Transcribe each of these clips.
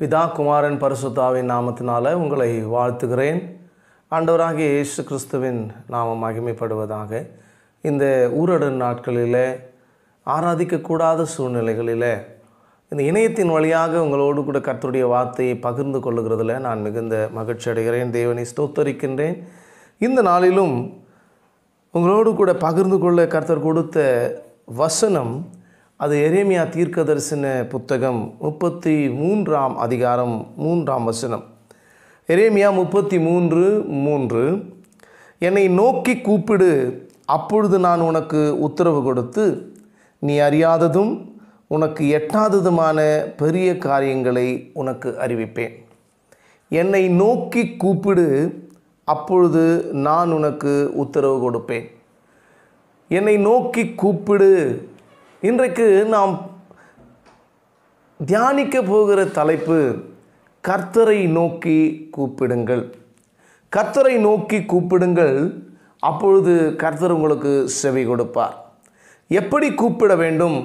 பிதா குமாரன் பரிசுத்தாவின் நாமத்தினால உங்களை வாழ்த்துகிறேன் ஆண்டவராக இயேசு கிறிஸ்துவின் நாமம் மகிமைப்படுவதாக இந்த ஊரடங்கு நாட்களில் ஆராதிக்கக்கூடாத சூழ்நிலைகளில் இந்த இணையத்தின் வழியாக உங்களோடு கூட கர்த்தருடைய வார்த்தையை பகிர்ந்து கொள்ளுகிறதுல நான் மிகுந்த மகிழ்ச்சி அடைகிறேன் தேவனை ஸ்தோத்தரிக்கின்றேன் இந்த நாளிலும் உங்களோடு கூட பகிர்ந்து கொள்ள கர்த்தர் கொடுத்த வசனம் அது எரேமியா தீர்க்க தரிசன புத்தகம் முப்பத்தி மூன்றாம் அதிகாரம் மூன்றாம் வசனம் எரேமியா முப்பத்தி மூன்று மூன்று என்னை நோக்கி கூப்பிடு அப்பொழுது நான் உனக்கு உத்தரவு கொடுத்து நீ அறியாததும் உனக்கு எட்டாததுமான பெரிய காரியங்களை உனக்கு அறிவிப்பேன் என்னை நோக்கி கூப்பிடு அப்பொழுது நான் உனக்கு உத்தரவு கொடுப்பேன் என்னை நோக்கி கூப்பிடு இன்றைக்கு நாம் தியானிக்க போகிற தலைப்பு கர்த்தரை நோக்கி கூப்பிடுங்கள் கர்த்தரை நோக்கி கூப்பிடுங்கள் அப்பொழுது கர்த்தர் உங்களுக்கு செவி கொடுப்பார் எப்படி கூப்பிட வேண்டும்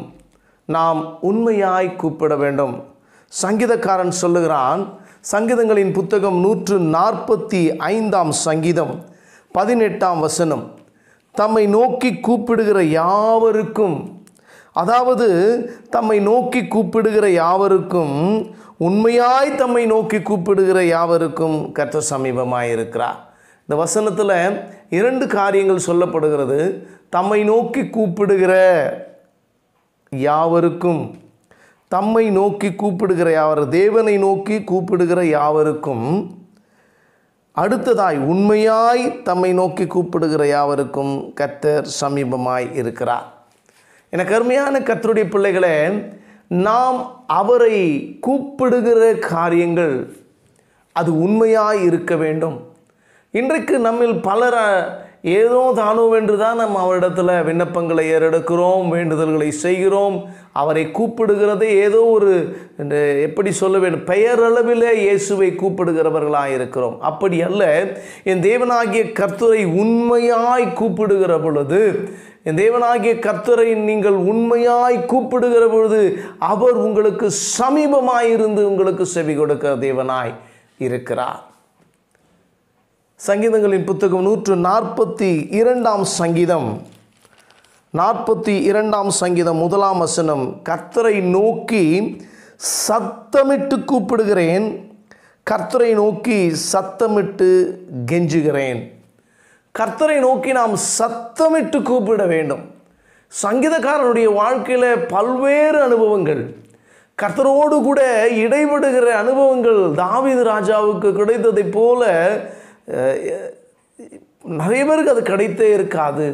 நாம் உண்மையாய் கூப்பிட வேண்டும் சங்கீதக்காரன் சொல்லுகிறான் சங்கீதங்களின் புத்தகம் நூற்று நாற்பத்தி ஐந்தாம் சங்கீதம் பதினெட்டாம் வசனம் தம்மை நோக்கி கூப்பிடுகிற யாவருக்கும் அதாவது தம்மை நோக்கி கூப்பிடுகிற யாவருக்கும் உண்மையாய் தம்மை நோக்கி கூப்பிடுகிற யாவருக்கும் கர்த்த சமீபமாயிருக்கிறார் இந்த வசனத்தில் இரண்டு காரியங்கள் சொல்லப்படுகிறது தம்மை நோக்கி கூப்பிடுகிற யாவருக்கும் தம்மை நோக்கி கூப்பிடுகிற யாவர் தேவனை நோக்கி கூப்பிடுகிற யாவருக்கும் அடுத்ததாய் உண்மையாய் தம்மை நோக்கி கூப்பிடுகிற யாவருக்கும் கத்தர் சமீபமாய் இருக்கிறார் எனக்கு அருமையான கத்தருடைய பிள்ளைகளே நாம் அவரை கூப்பிடுகிற காரியங்கள் அது உண்மையாக இருக்க வேண்டும் இன்றைக்கு நம்மில் பலர ஏதோ தானோ என்று தான் நம்ம அவரிடத்தில் விண்ணப்பங்களை ஏறெடுக்கிறோம் வேண்டுதல்களை செய்கிறோம் அவரை கூப்பிடுகிறதே ஏதோ ஒரு எப்படி சொல்ல வேண்டும் பெயரளவிலே இயேசுவை கூப்பிடுகிறவர்களாக இருக்கிறோம் அப்படி அல்ல என் தேவனாகிய கர்த்தரை உண்மையாய் கூப்பிடுகிற பொழுது என் தேவனாகிய கர்த்தரை நீங்கள் உண்மையாய் கூப்பிடுகிற பொழுது அவர் உங்களுக்கு சமீபமாயிருந்து உங்களுக்கு செவி கொடுக்க தேவனாய் இருக்கிறார் சங்கீதங்களின் புத்தகம் நூற்று நாற்பத்தி இரண்டாம் சங்கீதம் நாற்பத்தி இரண்டாம் சங்கீதம் முதலாம் வசனம் கர்த்தரை நோக்கி சத்தமிட்டு கூப்பிடுகிறேன் கர்த்தரை நோக்கி சத்தமிட்டு கெஞ்சுகிறேன் கர்த்தரை நோக்கி நாம் சத்தமிட்டு கூப்பிட வேண்டும் சங்கீதக்காரனுடைய வாழ்க்கையில் பல்வேறு அனுபவங்கள் கர்த்தரோடு கூட இடைபடுகிற அனுபவங்கள் தாவிது ராஜாவுக்கு கிடைத்ததை போல நிறைய பேருக்கு அது கிடைத்தே இருக்காது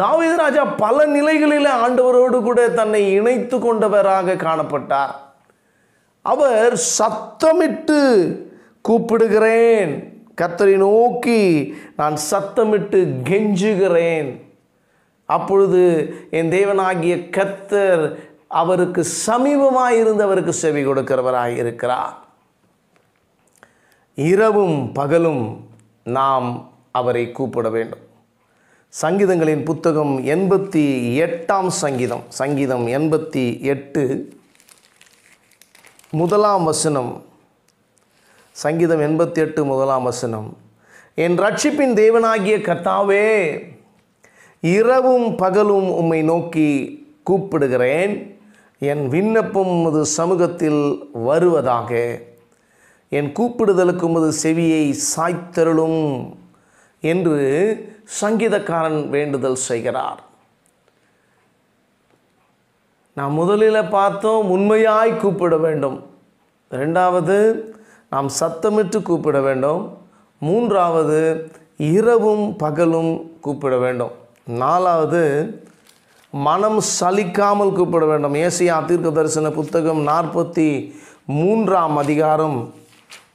தாவீது ராஜா பல நிலைகளில் ஆண்டவரோடு கூட தன்னை இணைத்து கொண்டவராக காணப்பட்டார் அவர் சத்தமிட்டு கூப்பிடுகிறேன் கத்தரை நோக்கி நான் சத்தமிட்டு கெஞ்சுகிறேன் அப்பொழுது என் தேவனாகிய கத்தர் அவருக்கு சமீபமாக இருந்து அவருக்கு செவி கொடுக்கிறவராக இருக்கிறார் இரவும் பகலும் நாம் அவரை கூப்பிட வேண்டும் சங்கீதங்களின் புத்தகம் எண்பத்தி எட்டாம் சங்கீதம் சங்கீதம் எண்பத்தி எட்டு முதலாம் வசனம் சங்கீதம் எண்பத்தி எட்டு முதலாம் வசனம் என் ரட்சிப்பின் தேவனாகிய கர்த்தாவே இரவும் பகலும் உம்மை நோக்கி கூப்பிடுகிறேன் என் விண்ணப்பம் உமது சமூகத்தில் வருவதாக என் கூப்பிடுதலுக்கு உமது செவியை சாய்த்தருளும் என்று சங்கீதக்காரன் வேண்டுதல் செய்கிறார் நாம் முதலில் பார்த்தோம் உண்மையாய் கூப்பிட வேண்டும் ரெண்டாவது நாம் சத்தமிட்டு கூப்பிட வேண்டும் மூன்றாவது இரவும் பகலும் கூப்பிட வேண்டும் நாலாவது மனம் சலிக்காமல் கூப்பிட வேண்டும் ஏசியா தீர்க்க தரிசன புத்தகம் நாற்பத்தி மூன்றாம் அதிகாரம்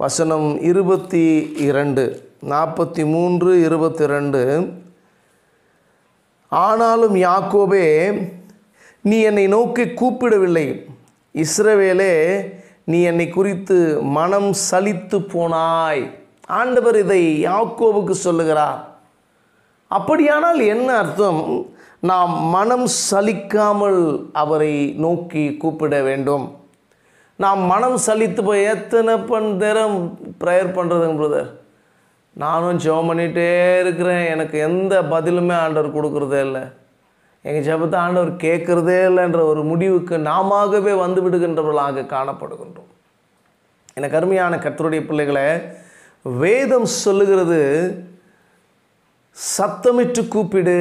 வசனம் இருபத்தி இரண்டு நாற்பத்தி மூன்று இருபத்தி ரெண்டு ஆனாலும் யாக்கோபே நீ என்னை நோக்கி கூப்பிடவில்லை இஸ்ரவேலே நீ என்னை குறித்து மனம் சலித்து போனாய் ஆண்டவர் இதை யாக்கோவுக்கு சொல்லுகிறார் அப்படியானால் என்ன அர்த்தம் நாம் மனம் சலிக்காமல் அவரை நோக்கி கூப்பிட வேண்டும் நாம் மனம் சலித்து போய் எத்தனை பண் நேரம் ப்ரேயர் பண்ணுறதுங்க பிரதர் நானும் ஜெபம் பண்ணிகிட்டே இருக்கிறேன் எனக்கு எந்த பதிலுமே ஆண்டவர் கொடுக்குறதே இல்லை எங்கள் ஜபத்தை ஆண்டவர் கேட்குறதே இல்லைன்ற ஒரு முடிவுக்கு நாமவே வந்து விடுகின்றவர்களாக காணப்படுகின்றோம் என கருமையான கத்தருடைய பிள்ளைகளை வேதம் சொல்லுகிறது சத்தமிட்டு கூப்பிடு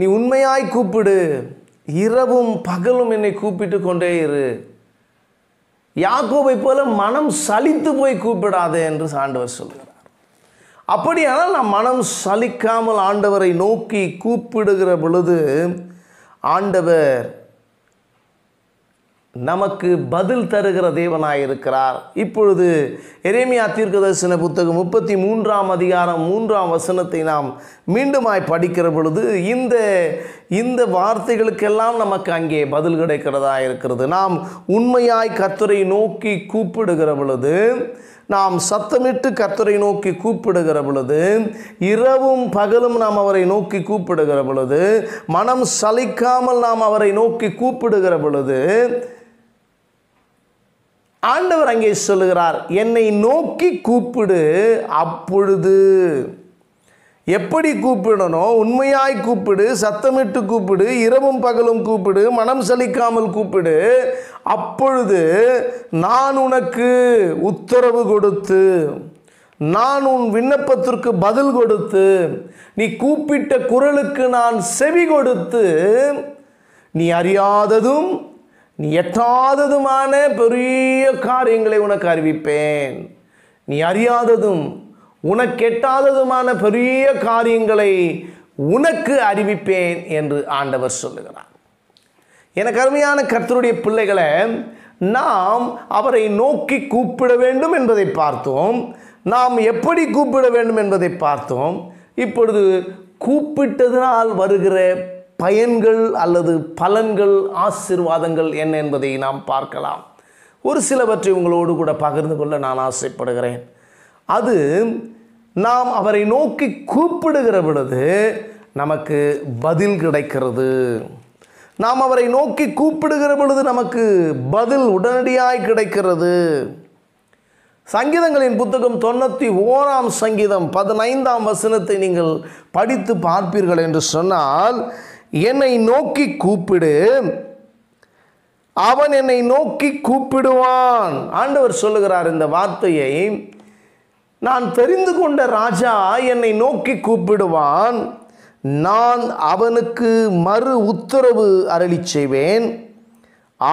நீ உண்மையாய் கூப்பிடு இரவும் பகலும் என்னை கூப்பிட்டு கொண்டே இரு யாக்கோவை போல மனம் சலித்து போய் கூப்பிடாதே என்று சாண்டவர் சொல்கிறார் அப்படியானால் நம் மனம் சலிக்காமல் ஆண்டவரை நோக்கி கூப்பிடுகிற பொழுது ஆண்டவர் நமக்கு பதில் தருகிற தேவனாய் இருக்கிறார் இப்பொழுது எரேமியா தீர்க்கதர்சன புத்தகம் முப்பத்தி மூன்றாம் அதிகாரம் மூன்றாம் வசனத்தை நாம் மீண்டுமாய் படிக்கிற பொழுது இந்த இந்த வார்த்தைகளுக்கெல்லாம் நமக்கு அங்கே பதில் கிடைக்கிறதா இருக்கிறது நாம் உண்மையாய் கத்துரை நோக்கி கூப்பிடுகிற பொழுது நாம் சத்தமிட்டு கர்த்தரை நோக்கி கூப்பிடுகிற பொழுது இரவும் பகலும் நாம் அவரை நோக்கி கூப்பிடுகிற பொழுது மனம் சலிக்காமல் நாம் அவரை நோக்கி கூப்பிடுகிற பொழுது ஆண்டவர் அங்கே சொல்லுகிறார் என்னை நோக்கி கூப்பிடு அப்பொழுது எப்படி கூப்பிடணும் உண்மையாய் கூப்பிடு சத்தமிட்டு கூப்பிடு இரவும் பகலும் கூப்பிடு மனம் சலிக்காமல் கூப்பிடு அப்பொழுது நான் உனக்கு உத்தரவு கொடுத்து நான் உன் விண்ணப்பத்திற்கு பதில் கொடுத்து நீ கூப்பிட்ட குரலுக்கு நான் செவி கொடுத்து நீ அறியாததும் நீ எட்டாததுமான பெரிய காரியங்களை உனக்கு அறிவிப்பேன் நீ அறியாததும் உனக்கெட்டாததுமான பெரிய காரியங்களை உனக்கு அறிவிப்பேன் என்று ஆண்டவர் சொல்லுகிறார் எனக்கு அருமையான கர்த்தருடைய பிள்ளைகளை நாம் அவரை நோக்கி கூப்பிட வேண்டும் என்பதை பார்த்தோம் நாம் எப்படி கூப்பிட வேண்டும் என்பதை பார்த்தோம் இப்பொழுது கூப்பிட்டதனால் வருகிற பயன்கள் அல்லது பலன்கள் ஆசிர்வாதங்கள் என்ன என்பதை நாம் பார்க்கலாம் ஒரு சிலவற்றை உங்களோடு கூட பகிர்ந்து கொள்ள நான் ஆசைப்படுகிறேன் அது நாம் அவரை நோக்கி கூப்பிடுகிற பொழுது நமக்கு பதில் கிடைக்கிறது நாம் அவரை நோக்கி கூப்பிடுகிற பொழுது நமக்கு பதில் உடனடியாய் கிடைக்கிறது சங்கீதங்களின் புத்தகம் தொண்ணூற்றி ஓராம் சங்கீதம் பதினைந்தாம் வசனத்தை நீங்கள் படித்து பார்ப்பீர்கள் என்று சொன்னால் என்னை நோக்கி கூப்பிடு அவன் என்னை நோக்கி கூப்பிடுவான் ஆண்டவர் சொல்லுகிறார் இந்த வார்த்தையை நான் தெரிந்து கொண்ட ராஜா என்னை நோக்கி கூப்பிடுவான் நான் அவனுக்கு மறு உத்தரவு அருளி செய்வேன்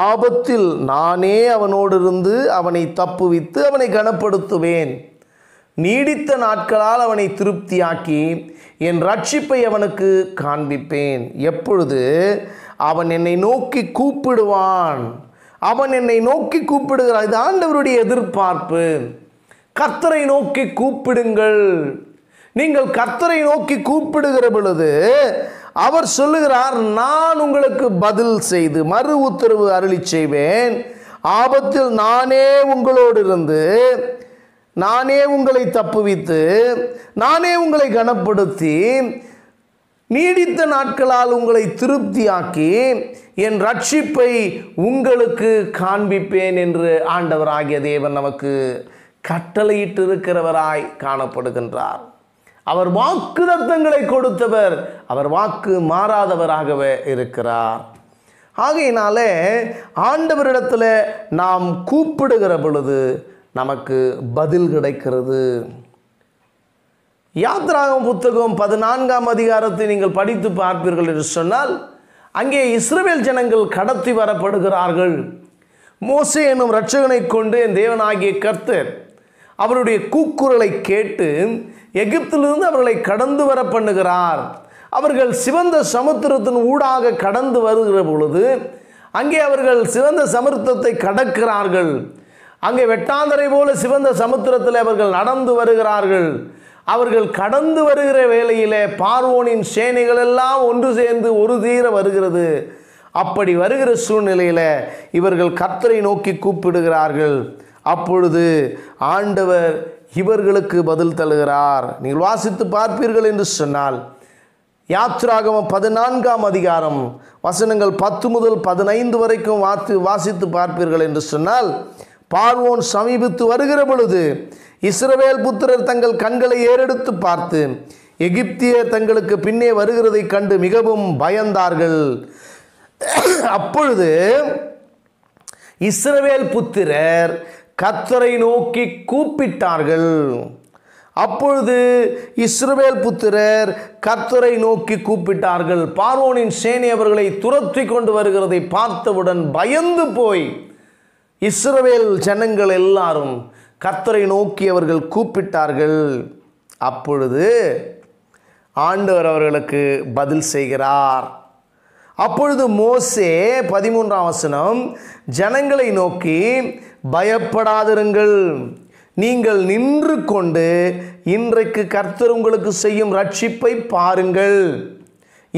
ஆபத்தில் நானே அவனோடு இருந்து அவனை தப்புவித்து அவனை கனப்படுத்துவேன் நீடித்த நாட்களால் அவனை திருப்தியாக்கி என் ரட்சிப்பை அவனுக்கு காண்பிப்பேன் எப்பொழுது அவன் என்னை நோக்கி கூப்பிடுவான் அவன் என்னை நோக்கி கூப்பிடுகிறான் இது ஆண்டவருடைய எதிர்பார்ப்பு கர்த்தரை நோக்கி கூப்பிடுங்கள் நீங்கள் கர்த்தரை நோக்கி கூப்பிடுகிற பொழுது அவர் சொல்லுகிறார் நான் உங்களுக்கு பதில் செய்து மறு உத்தரவு அருளி செய்வேன் ஆபத்தில் நானே உங்களோடு இருந்து நானே உங்களை தப்புவித்து நானே உங்களை கனப்படுத்தி நீடித்த நாட்களால் உங்களை திருப்தியாக்கி என் ரட்சிப்பை உங்களுக்கு காண்பிப்பேன் என்று ஆண்டவராகிய தேவன் நமக்கு கட்டளையிட்டிருக்கிறவராய் காணப்படுகின்றார் அவர் வாக்கு தத்தங்களை கொடுத்தவர் அவர் வாக்கு மாறாதவராகவே இருக்கிறார் ஆகையினாலே ஆண்டவரிடத்தில் நாம் கூப்பிடுகிற பொழுது நமக்கு பதில் கிடைக்கிறது யாத்ராக புத்தகம் பதினான்காம் அதிகாரத்தை நீங்கள் படித்து பார்ப்பீர்கள் என்று சொன்னால் அங்கே இஸ்ரேல் ஜனங்கள் கடத்தி வரப்படுகிறார்கள் மோசே என்னும் ரட்சகனை கொண்டு என் தேவனாகிய கர்த்தர் அவருடைய கூக்குரலை கேட்டு எகிப்திலிருந்து அவர்களை கடந்து வர பண்ணுகிறார் அவர்கள் சிவந்த சமுத்திரத்தின் ஊடாக கடந்து வருகிற பொழுது அங்கே அவர்கள் சிவந்த சமுத்திரத்தை கடக்கிறார்கள் அங்கே வெட்டாந்தரை போல சிவந்த சமுத்திரத்தில் அவர்கள் நடந்து வருகிறார்கள் அவர்கள் கடந்து வருகிற வேளையிலே பார்வோனின் சேனைகள் எல்லாம் ஒன்று சேர்ந்து ஒரு தீர வருகிறது அப்படி வருகிற சூழ்நிலையில் இவர்கள் கத்தரை நோக்கி கூப்பிடுகிறார்கள் அப்பொழுது ஆண்டவர் இவர்களுக்கு பதில் தருகிறார் நீங்கள் வாசித்து பார்ப்பீர்கள் என்று சொன்னால் யாத்ராகம பதினான்காம் அதிகாரம் வசனங்கள் பத்து முதல் பதினைந்து வரைக்கும் வாத்து வாசித்து பார்ப்பீர்கள் என்று சொன்னால் பார்வோன் சமீபித்து வருகிற பொழுது இஸ்ரவேல் புத்திரர் தங்கள் கண்களை ஏறெடுத்து பார்த்து எகிப்தியர் தங்களுக்கு பின்னே வருகிறதை கண்டு மிகவும் பயந்தார்கள் அப்பொழுது இஸ்ரவேல் புத்திரர் கத்தரை நோக்கி கூப்பிட்டார்கள் அப்பொழுது இஸ்ரவேல் புத்திரர் கத்தரை நோக்கி கூப்பிட்டார்கள் பார்வோனின் சேனை அவர்களை துரத்தி கொண்டு வருகிறதை பார்த்தவுடன் பயந்து போய் இஸ்ரவேல் ஜனங்கள் எல்லாரும் கத்தரை நோக்கி அவர்கள் கூப்பிட்டார்கள் அப்பொழுது ஆண்டவர் அவர்களுக்கு பதில் செய்கிறார் அப்பொழுது மோசே பதிமூன்றாம் வசனம் ஜனங்களை நோக்கி பயப்படாதிருங்கள் நீங்கள் நின்று கொண்டு இன்றைக்கு கர்த்தர் உங்களுக்கு செய்யும் ரட்சிப்பை பாருங்கள்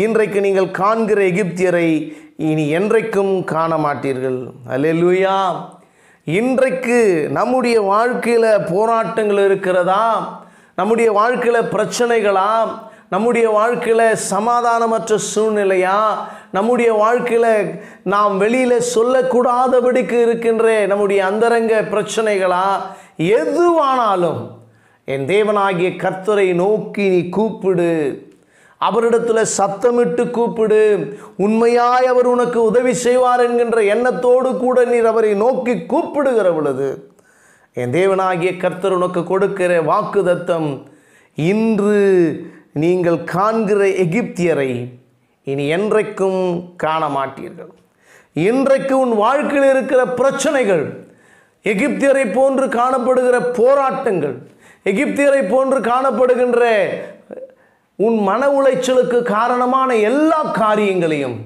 இன்றைக்கு நீங்கள் காண்கிற எகிப்தியரை இனி என்றைக்கும் காண மாட்டீர்கள் அல்லேலூயா இன்றைக்கு நம்முடைய வாழ்க்கையில் போராட்டங்கள் இருக்கிறதா நம்முடைய வாழ்க்கையில் பிரச்சனைகளா நம்முடைய வாழ்க்கையில் சமாதானமற்ற சூழ்நிலையா நம்முடைய வாழ்க்கையில் நாம் வெளியில் சொல்லக்கூடாதபடிக்கு இருக்கின்ற நம்முடைய அந்தரங்க பிரச்சனைகளா எதுவானாலும் என் தேவனாகிய கர்த்தரை நோக்கி நீ கூப்பிடு அவரிடத்தில் சத்தமிட்டு கூப்பிடு உண்மையாய் அவர் உனக்கு உதவி செய்வார் என்கின்ற எண்ணத்தோடு கூட நீர் அவரை நோக்கி கூப்பிடுகிற பொழுது என் தேவனாகிய கர்த்தர் உனக்கு கொடுக்கிற வாக்குதத்தம் இன்று நீங்கள் காண்கிற எகிப்தியரை இனி என்றைக்கும் காண மாட்டீர்கள் இன்றைக்கு உன் வாழ்க்கையில் இருக்கிற பிரச்சனைகள் எகிப்தியரை போன்று காணப்படுகிற போராட்டங்கள் எகிப்தியரை போன்று காணப்படுகின்ற உன் மன உளைச்சலுக்கு காரணமான எல்லா காரியங்களையும்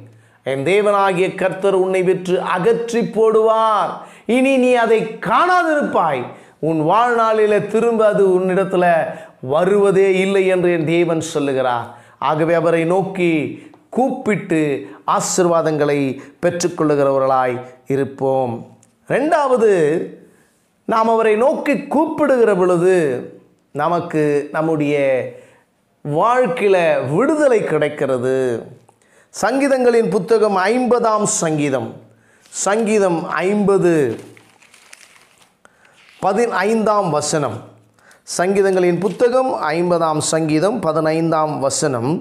என் தேவனாகிய கர்த்தர் உன்னை விற்று அகற்றி போடுவார் இனி நீ அதை காணாதிருப்பாய் உன் வாழ்நாளில் திரும்ப அது உன்னிடத்தில் வருவதே இல்லை என்று என் தேவன் சொல்லுகிறார் ஆகவே அவரை நோக்கி கூப்பிட்டு ஆசிர்வாதங்களை பெற்றுக்கொள்ளுகிறவர்களாய் இருப்போம் ரெண்டாவது நாம் அவரை நோக்கி கூப்பிடுகிற பொழுது நமக்கு நம்முடைய வாழ்க்கையில் விடுதலை கிடைக்கிறது சங்கீதங்களின் புத்தகம் ஐம்பதாம் சங்கீதம் சங்கீதம் ஐம்பது பதினைந்தாம் வசனம் சங்கீதங்களின் புத்தகம் ஐம்பதாம் சங்கீதம் பதினைந்தாம் வசனம்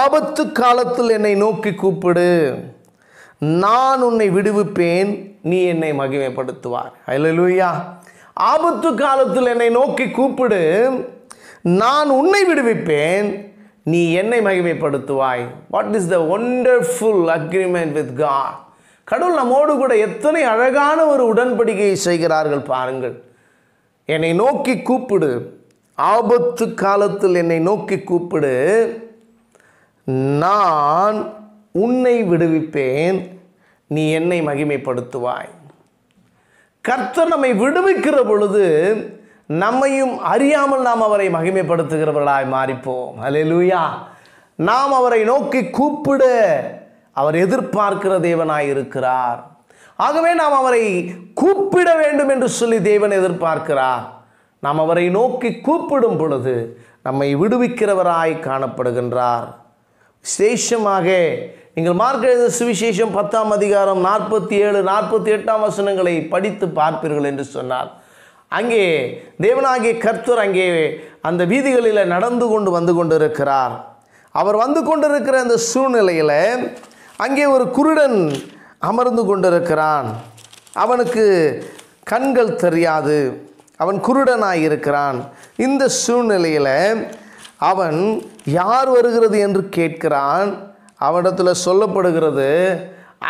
ஆபத்து காலத்தில் என்னை நோக்கி கூப்பிடு நான் உன்னை விடுவிப்பேன் நீ என்னை மகிமைப்படுத்துவார் அல்லூயா ஆபத்து காலத்தில் என்னை நோக்கி கூப்பிடு நான் உன்னை விடுவிப்பேன் நீ என்னை மகிமைப்படுத்துவாய் what is the wonderful agreement with God கடவுள் நம்மோடு கூட எத்தனை அழகான ஒரு உடன்படிக்கையை செய்கிறார்கள் பாருங்கள் என்னை நோக்கி கூப்பிடு ஆபத்து காலத்தில் என்னை நோக்கி கூப்பிடு நான் உன்னை விடுவிப்பேன் நீ என்னை மகிமைப்படுத்துவாய் கர்த்தர் நம்மை விடுவிக்கிற பொழுது நம்மையும் அறியாமல் நாம் அவரை மகிமைப்படுத்துகிறவர்களாய் மாறிப்போம் லூயா நாம் அவரை நோக்கி கூப்பிடு அவர் எதிர்பார்க்கிற தேவனாய் இருக்கிறார் ஆகவே நாம் அவரை கூப்பிட வேண்டும் என்று சொல்லி தேவன் எதிர்பார்க்கிறார் நாம் அவரை நோக்கி கூப்பிடும் பொழுது நம்மை விடுவிக்கிறவராய் காணப்படுகின்றார் விசேஷமாக நீங்கள் மார்க்க சுவிசேஷம் பத்தாம் அதிகாரம் நாற்பத்தி ஏழு நாற்பத்தி எட்டாம் வசனங்களை படித்து பார்ப்பீர்கள் என்று சொன்னார் அங்கே தேவனாகிய கர்த்தர் அங்கே அந்த வீதிகளில் நடந்து கொண்டு வந்து கொண்டிருக்கிறார் அவர் வந்து கொண்டிருக்கிற அந்த சூழ்நிலையில் அங்கே ஒரு குருடன் அமர்ந்து கொண்டிருக்கிறான் அவனுக்கு கண்கள் தெரியாது அவன் குருடனாக இருக்கிறான் இந்த சூழ்நிலையில் அவன் யார் வருகிறது என்று கேட்கிறான் அவனிடத்தில் சொல்லப்படுகிறது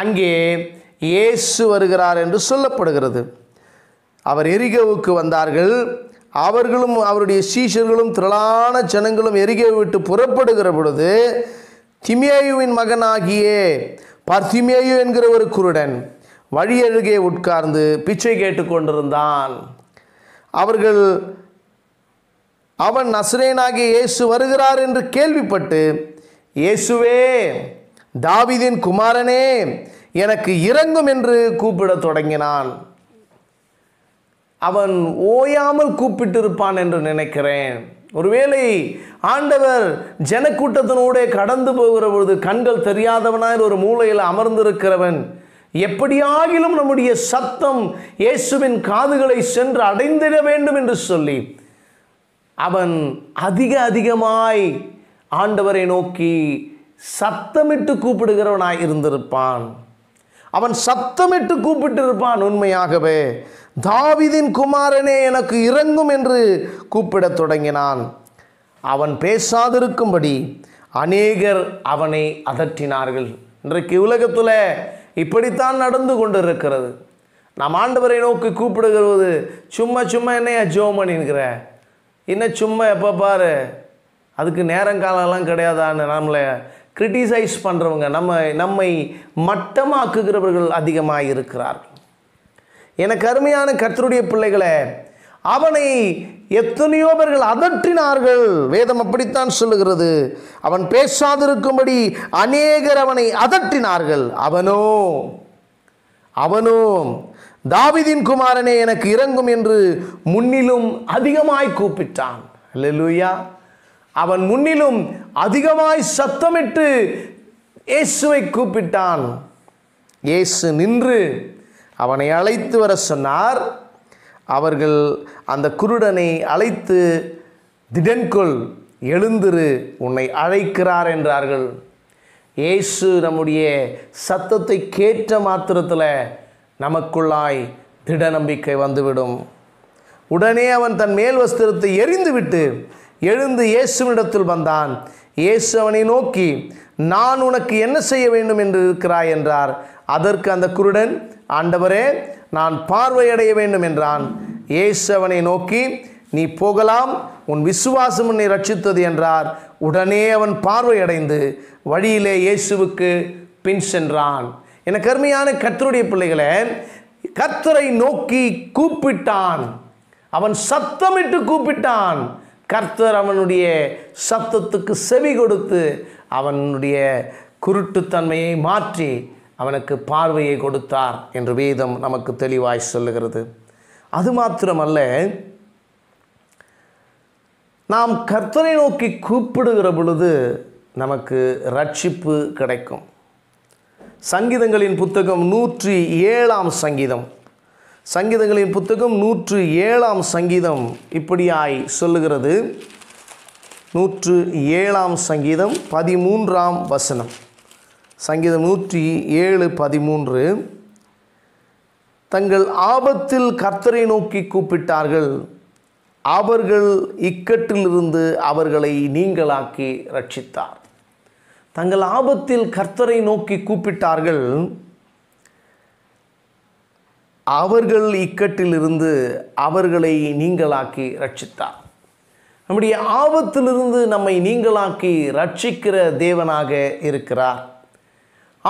அங்கே இயேசு வருகிறார் என்று சொல்லப்படுகிறது அவர் எரிகவுக்கு வந்தார்கள் அவர்களும் அவருடைய சீஷர்களும் திரளான ஜனங்களும் எரிகவை விட்டு புறப்படுகிற பொழுது திமியாயுவின் மகனாகிய பர்திமியாயு என்கிற ஒரு குருடன் வழியழுகே உட்கார்ந்து பிச்சை கேட்டு கொண்டிருந்தான் அவர்கள் அவன் நசுரேனாகிய இயேசு வருகிறார் என்று கேள்விப்பட்டு இயேசுவே தாவிதின் குமாரனே எனக்கு இறங்கும் என்று கூப்பிடத் தொடங்கினான் அவன் ஓயாமல் கூப்பிட்டிருப்பான் என்று நினைக்கிறேன் ஒருவேளை ஆண்டவர் ஜனக்கூட்டத்தினோட கடந்து போகிற பொழுது கண்கள் தெரியாதவனாய் ஒரு மூலையில் அமர்ந்திருக்கிறவன் எப்படியாகிலும் நம்முடைய சத்தம் இயேசுவின் காதுகளை சென்று அடைந்திட வேண்டும் என்று சொல்லி அவன் அதிக அதிகமாய் ஆண்டவரை நோக்கி சத்தமிட்டு கூப்பிடுகிறவனாய் இருந்திருப்பான் அவன் சத்தமிட்டு கூப்பிட்டிருப்பான் உண்மையாகவே தாவிதின் குமாரனே எனக்கு இறங்கும் என்று கூப்பிடத் தொடங்கினான் அவன் பேசாதிருக்கும்படி அநேகர் அவனை அதற்றினார்கள் இன்றைக்கு உலகத்தில் இப்படித்தான் நடந்து கொண்டிருக்கிறது நாம் ஆண்டவரை நோக்கி கூப்பிடுகிறது சும்மா சும்மா என்னையா ஜோமன் என்கிற இன்னும் சும்மா எப்போ பாரு அதுக்கு நேரங்காலம்லாம் கிடையாதான்னு நம்மளை கிரிட்டிசைஸ் பண்ணுறவங்க நம்ம நம்மை மட்டமாக்குகிறவர்கள் அதிகமாக இருக்கிறார் எனக்கு அருமையான கர்த்தருடைய பிள்ளைகளை அவனை எத்தனையோ பேர்கள் அதற்றினார்கள் வேதம் அப்படித்தான் சொல்லுகிறது அவன் பேசாதிருக்கும்படி அநேகர் அவனை அதட்டினார்கள் அவனோ அவனோ தாவிதின் குமாரனே எனக்கு இறங்கும் என்று முன்னிலும் அதிகமாய் கூப்பிட்டான் லெலுயா அவன் முன்னிலும் அதிகமாய் சத்தமிட்டு இயேசுவை கூப்பிட்டான் இயேசு நின்று அவனை அழைத்து வர சொன்னார் அவர்கள் அந்த குருடனை அழைத்து திடன்கொள் எழுந்திரு உன்னை அழைக்கிறார் என்றார்கள் இயேசு நம்முடைய சத்தத்தை கேட்ட மாத்திரத்தில் நமக்குள்ளாய் திட நம்பிக்கை வந்துவிடும் உடனே அவன் தன் மேல் வஸ்திரத்தை எரிந்துவிட்டு எழுந்து இயேசுவிடத்தில் வந்தான் இயேசு அவனை நோக்கி நான் உனக்கு என்ன செய்ய வேண்டும் என்று இருக்கிறாய் என்றார் அதற்கு அந்த குருடன் ஆண்டவரே நான் பார்வையடைய வேண்டும் என்றான் இயேசு அவனை நோக்கி நீ போகலாம் உன் விசுவாசம் உன்னை ரட்சித்தது என்றார் உடனே அவன் பார்வையடைந்து வழியிலே இயேசுவுக்கு பின் சென்றான் என கருமையான கத்தருடைய பிள்ளைகளை கத்தரை நோக்கி கூப்பிட்டான் அவன் சத்தமிட்டு கூப்பிட்டான் கர்த்தர் அவனுடைய சத்தத்துக்கு செவி கொடுத்து அவனுடைய குருட்டுத்தன்மையை மாற்றி அவனுக்கு பார்வையை கொடுத்தார் என்று வேதம் நமக்கு தெளிவாய் சொல்லுகிறது அது மாத்திரமல்ல நாம் கர்த்தரை நோக்கி கூப்பிடுகிற பொழுது நமக்கு ரட்சிப்பு கிடைக்கும் சங்கீதங்களின் புத்தகம் நூற்றி ஏழாம் சங்கீதம் சங்கீதங்களின் புத்தகம் நூற்று ஏழாம் சங்கீதம் இப்படியாய் சொல்லுகிறது நூற்று ஏழாம் சங்கீதம் பதிமூன்றாம் வசனம் சங்கீதம் நூற்றி ஏழு பதிமூன்று தங்கள் ஆபத்தில் கர்த்தரை நோக்கி கூப்பிட்டார்கள் அவர்கள் இக்கட்டிலிருந்து அவர்களை நீங்களாக்கி ரட்சித்தார் தங்கள் ஆபத்தில் கர்த்தரை நோக்கி கூப்பிட்டார்கள் அவர்கள் இக்கட்டிலிருந்து அவர்களை நீங்களாக்கி ரட்சித்தார் நம்முடைய ஆபத்திலிருந்து நம்மை நீங்களாக்கி ரட்சிக்கிற தேவனாக இருக்கிறார்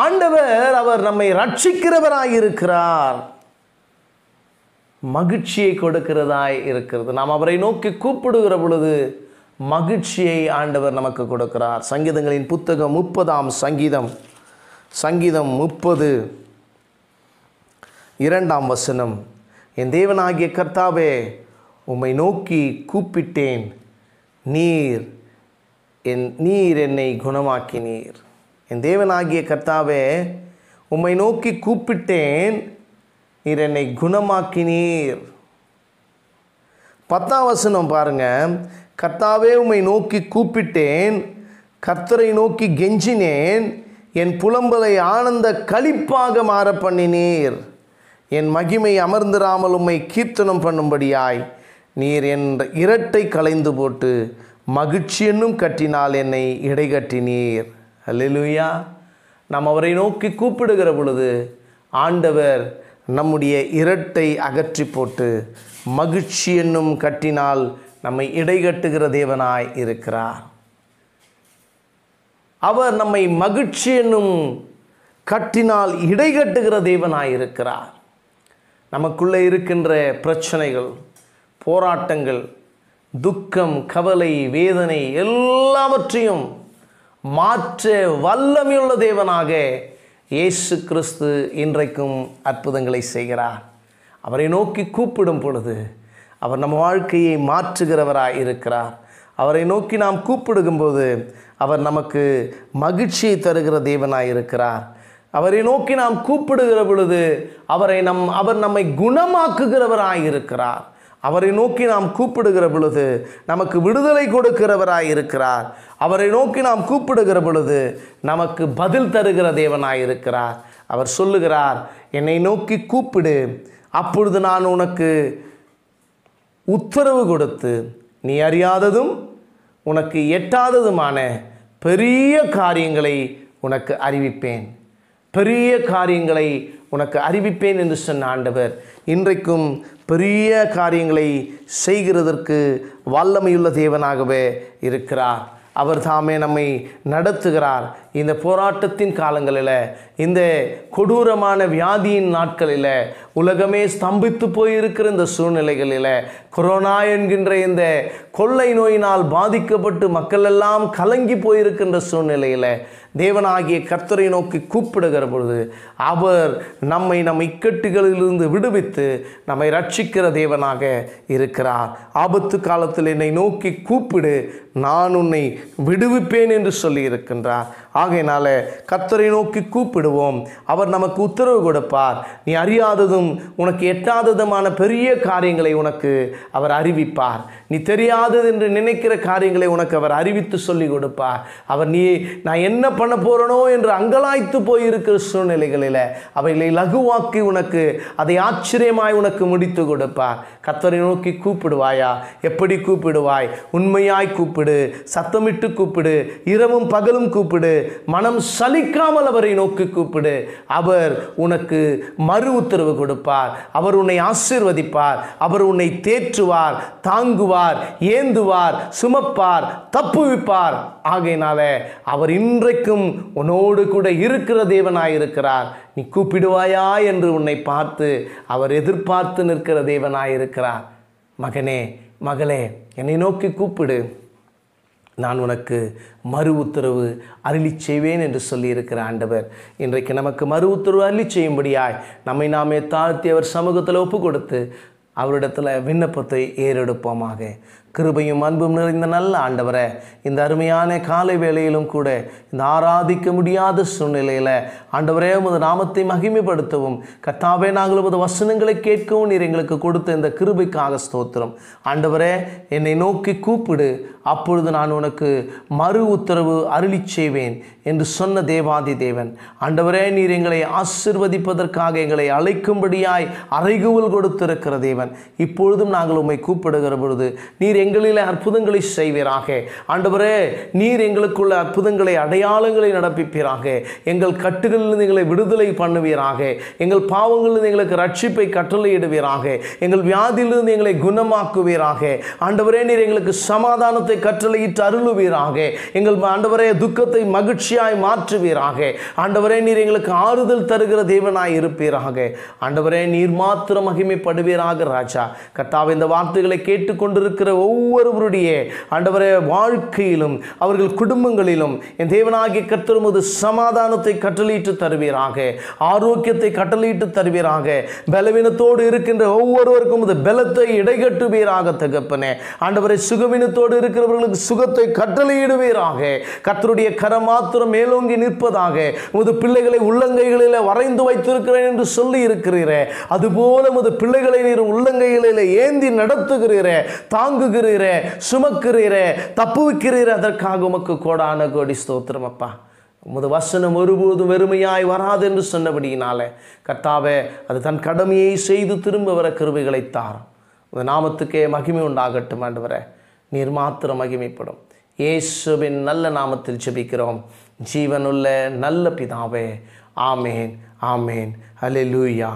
ஆண்டவர் அவர் நம்மை ரட்சிக்கிறவராக இருக்கிறார் மகிழ்ச்சியை கொடுக்கிறதாய் இருக்கிறது நாம் அவரை நோக்கி கூப்பிடுகிற பொழுது மகிழ்ச்சியை ஆண்டவர் நமக்கு கொடுக்கிறார் சங்கீதங்களின் புத்தகம் முப்பதாம் சங்கீதம் சங்கீதம் முப்பது இரண்டாம் வசனம் என் தேவனாகிய கர்த்தாவே உம்மை நோக்கி கூப்பிட்டேன் நீர் என் நீர் என்னை குணமாக்கினீர் என் தேவனாகிய கர்த்தாவே உம்மை நோக்கி கூப்பிட்டேன் நீர் என்னை குணமாக்கினீர் பத்தாம் வசனம் பாருங்கள் கர்த்தாவே உம்மை நோக்கி கூப்பிட்டேன் கர்த்தரை நோக்கி கெஞ்சினேன் என் புலம்பலை ஆனந்த கழிப்பாக மாற பண்ணினீர் என் மகிமை அமர்ந்திராமல் உம்மை கீர்த்தனம் பண்ணும்படியாய் நீர் என் இரட்டை கலைந்து போட்டு மகிழ்ச்சி என்னும் கட்டினால் என்னை இடைகட்டினீர் அல்லா நாம் அவரை நோக்கி கூப்பிடுகிற பொழுது ஆண்டவர் நம்முடைய இரட்டை அகற்றி போட்டு மகிழ்ச்சி என்னும் கட்டினால் நம்மை இடைகட்டுகிற தேவனாய் இருக்கிறார் அவர் நம்மை மகிழ்ச்சி என்னும் கட்டினால் இடைகட்டுகிற தேவனாய் இருக்கிறார் நமக்குள்ளே இருக்கின்ற பிரச்சனைகள் போராட்டங்கள் துக்கம் கவலை வேதனை எல்லாவற்றையும் மாற்ற வல்லமையுள்ள தேவனாக இயேசு கிறிஸ்து இன்றைக்கும் அற்புதங்களை செய்கிறார் அவரை நோக்கி கூப்பிடும் பொழுது அவர் நம் வாழ்க்கையை மாற்றுகிறவராக இருக்கிறார் அவரை நோக்கி நாம் கூப்பிடுகும்போது அவர் நமக்கு மகிழ்ச்சியை தருகிற தேவனாக இருக்கிறார் அவரை நோக்கி நாம் கூப்பிடுகிற பொழுது அவரை நம் அவர் நம்மை குணமாக்குகிறவராக இருக்கிறார் அவரை நோக்கி நாம் கூப்பிடுகிற பொழுது நமக்கு விடுதலை கொடுக்கிறவராக இருக்கிறார் அவரை நோக்கி நாம் கூப்பிடுகிற பொழுது நமக்கு பதில் தருகிற தேவனாக இருக்கிறார் அவர் சொல்லுகிறார் என்னை நோக்கி கூப்பிடு அப்பொழுது நான் உனக்கு உத்தரவு கொடுத்து நீ அறியாததும் உனக்கு எட்டாததுமான பெரிய காரியங்களை உனக்கு அறிவிப்பேன் பெரிய காரியங்களை உனக்கு அறிவிப்பேன் என்று சொன்ன ஆண்டவர் இன்றைக்கும் பெரிய காரியங்களை செய்கிறதற்கு வல்லமையுள்ள தேவனாகவே இருக்கிறார் அவர் தாமே நம்மை நடத்துகிறார் இந்த போராட்டத்தின் காலங்களில் இந்த கொடூரமான வியாதியின் நாட்களில் உலகமே ஸ்தம்பித்து போயிருக்கிற இந்த சூழ்நிலைகளில் கொரோனா என்கின்ற இந்த கொள்ளை நோயினால் பாதிக்கப்பட்டு மக்கள் எல்லாம் கலங்கி போயிருக்கின்ற சூழ்நிலையில் தேவனாகிய கர்த்தரை நோக்கி கூப்பிடுகிற பொழுது அவர் நம்மை நம் இக்கட்டுகளிலிருந்து விடுவித்து நம்மை ரட்சிக்கிற தேவனாக இருக்கிறார் ஆபத்து காலத்தில் என்னை நோக்கி கூப்பிடு நான் உன்னை விடுவிப்பேன் என்று சொல்லியிருக்கின்றார் ஆகையினால கத்தரை நோக்கி கூப்பிடுவோம் அவர் நமக்கு உத்தரவு கொடுப்பார் நீ அறியாததும் உனக்கு எட்டாததுமான பெரிய காரியங்களை உனக்கு அவர் அறிவிப்பார் நீ தெரியாதது என்று நினைக்கிற காரியங்களை உனக்கு அவர் அறிவித்து சொல்லி கொடுப்பார் அவர் நீ நான் என்ன பண்ண போகிறனோ என்று அங்கலாய்த்து போயிருக்கிற சூழ்நிலைகளில் அவைகளை லகுவாக்கி உனக்கு அதை ஆச்சரியமாய் உனக்கு முடித்து கொடுப்பார் கத்தரை நோக்கி கூப்பிடுவாயா எப்படி கூப்பிடுவாய் உண்மையாய் கூப்பிடு சத்தமிட்டு கூப்பிடு இரவும் பகலும் கூப்பிடு மனம் சலிக்காமல் அவரை நோக்கி கூப்பிடு அவர் உனக்கு மறு உத்தரவு கொடுப்பார் அவர் உன்னை ஆசீர்வதிப்பார் அவர் உன்னை தேற்றுவார் தாங்குவார் ஏந்துவார் சுமப்பார் தப்புவிப்பார் ஆகையினால அவர் இன்றைக்கும் உன்னோடு கூட இருக்கிற தேவனாயிருக்கிறார் நீ கூப்பிடுவாயா என்று உன்னை பார்த்து அவர் எதிர்பார்த்து நிற்கிற தேவனாயிருக்கிறார் மகனே மகளே என்னை நோக்கி கூப்பிடு நான் உனக்கு மறு உத்தரவு அருளி செய்வேன் என்று சொல்லியிருக்கிற ஆண்டவர் இன்றைக்கு நமக்கு மறு உத்தரவு அருளி செய்யும்படியாய் நம்மை நாமே தாழ்த்தி அவர் சமூகத்தில் ஒப்பு கொடுத்து அவரிடத்தில் விண்ணப்பத்தை ஏறெடுப்போமாக கிருபையும் அன்பும் நிறைந்த நல்ல ஆண்டவரே இந்த அருமையான காலை வேளையிலும் கூட இந்த ஆராதிக்க முடியாத சூழ்நிலையில் ஆண்டவரே உமது நாமத்தை மகிமைப்படுத்தவும் கத்தாவே நாங்கள் உமது வசனங்களை கேட்கவும் நீர் எங்களுக்கு கொடுத்த இந்த கிருபைக்காக ஸ்தோத்திரம் ஆண்டவரே என்னை நோக்கி கூப்பிடு அப்பொழுது நான் உனக்கு மறு உத்தரவு அருளி செய்வேன் என்று சொன்ன தேவாதி தேவன் ஆண்டவரே நீர் எங்களை ஆசிர்வதிப்பதற்காக எங்களை அழைக்கும்படியாய் அறைகுவல் கொடுத்திருக்கிற தேவன் இப்பொழுதும் நாங்கள் உம்மை கூப்பிடுகிற பொழுது நீர் எங்களில் அற்புதங்களை செய்வீராக ஆண்டவரே நீர் எங்களுக்குள்ள அற்புதங்களை அடையாளங்களை நடப்பிப்பீராக எங்கள் கட்டுகளிலிருந்து எங்களை விடுதலை பண்ணுவீராக எங்கள் பாவங்களிலிருந்து எங்களுக்கு ரட்சிப்பை கட்டளையிடுவீராக எங்கள் வியாதியிலிருந்து எங்களை குணமாக்குவீராக ஆண்டவரே நீர் எங்களுக்கு சமாதானத்தை கட்டளையிட்டு அருளுவீராக எங்கள் ஆண்டவரே துக்கத்தை மகிழ்ச்சியாய் மாற்றுவீராக ஆண்டவரே நீர் எங்களுக்கு ஆறுதல் தருகிற தேவனாய் இருப்பீராக ஆண்டவரே நீர் மாத்திர மகிமைப்படுவீராக ராஜா கர்த்தாவை இந்த வார்த்தைகளை கேட்டுக்கொண்டிருக்கிற ஒவ்வொருவருடைய ஆண்டவரே வாழ்க்கையிலும் அவர்கள் குடும்பங்களிலும் என் தேவனாகிய கத்திரமது சமாதானத்தை கட்டளையிட்டு தருவீராக ஆரோக்கியத்தை கட்டளையிட்டு தருவீராக பலவீனத்தோடு இருக்கின்ற ஒவ்வொருவருக்கும் இந்த பலத்தை இடைகட்டுவீராக தகப்பனே ஆண்டவரை சுகவீனத்தோடு இருக்கிறவர்களுக்கு சுகத்தை கட்டளையிடுவீராக கத்தருடைய கரமாத்திரம் மேலோங்கி நிற்பதாக உமது பிள்ளைகளை உள்ளங்கைகளில் வரைந்து வைத்திருக்கிறேன் என்று சொல்லி இருக்கிறீரே அதுபோல உமது பிள்ளைகளை நீர் உள்ளங்கைகளில் ஏந்தி நடத்துகிறீரே தாங்குகிற தாங்குகிறீரே சுமக்கிறீரே தப்புவிக்கிறீரே அதற்காக உமக்கு கோடான கோடி ஸ்தோத்திரம் அப்பா உமது வசனம் ஒருபோதும் வெறுமையாய் வராது என்று சொன்னபடியினாலே கர்த்தாவே அது தன் கடமையை செய்து திரும்ப வர கிருவிகளை தார் உங்கள் நாமத்துக்கே மகிமை உண்டாகட்டும் ஆண்டவரே நீர் மாத்திரம் மகிமைப்படும் இயேசுவின் நல்ல நாமத்தில் ஜெபிக்கிறோம் ஜீவனுள்ள நல்ல பிதாவே ஆமேன் ஆமேன் ஹலெலூயா